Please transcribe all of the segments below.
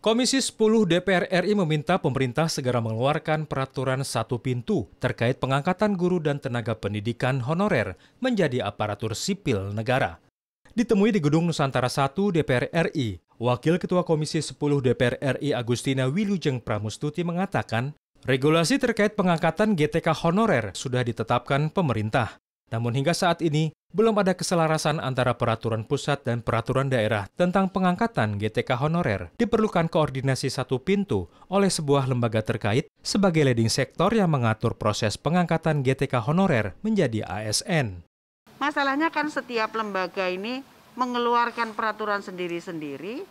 Komisi 10 DPR RI meminta pemerintah segera mengeluarkan peraturan satu pintu terkait pengangkatan guru dan tenaga pendidikan honorer menjadi aparatur sipil negara. Ditemui di Gedung Nusantara 1 DPR RI, Wakil Ketua Komisi 10 DPR RI Agustina Wilujeng Pramustuti mengatakan, regulasi terkait pengangkatan GTK honorer sudah ditetapkan pemerintah. Namun hingga saat ini, belum ada keselarasan antara peraturan pusat dan peraturan daerah tentang pengangkatan GTK honorer. Diperlukan koordinasi satu pintu oleh sebuah lembaga terkait sebagai leading sektor yang mengatur proses pengangkatan GTK honorer menjadi ASN. Masalahnya kan setiap lembaga ini mengeluarkan peraturan sendiri-sendiri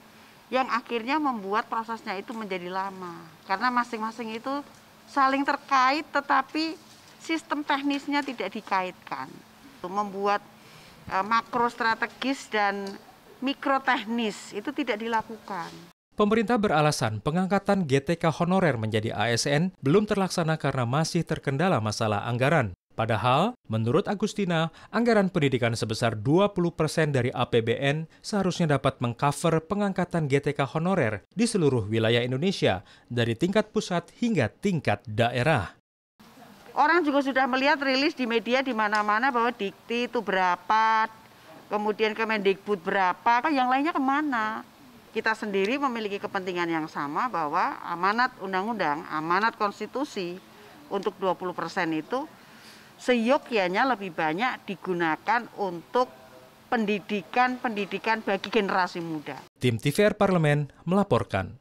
yang akhirnya membuat prosesnya itu menjadi lama. Karena masing-masing itu saling terkait tetapi sistem teknisnya tidak dikaitkan. Gitu, membuat e, makro strategis dan mikroteknis itu tidak dilakukan. Pemerintah beralasan pengangkatan GTK honorer menjadi ASN belum terlaksana karena masih terkendala masalah anggaran. Padahal, menurut Agustina, anggaran pendidikan sebesar 20 persen dari APBN seharusnya dapat mengcover pengangkatan GTK honorer di seluruh wilayah Indonesia, dari tingkat pusat hingga tingkat daerah orang juga sudah melihat rilis di media di mana-mana bahwa dikti itu berapa, kemudian Kemendikbud berapa, kan yang lainnya kemana. Kita sendiri memiliki kepentingan yang sama bahwa amanat undang-undang, amanat konstitusi untuk 20% persen itu seyogyanya lebih banyak digunakan untuk pendidikan-pendidikan bagi generasi muda. Tim TVR Parlemen melaporkan.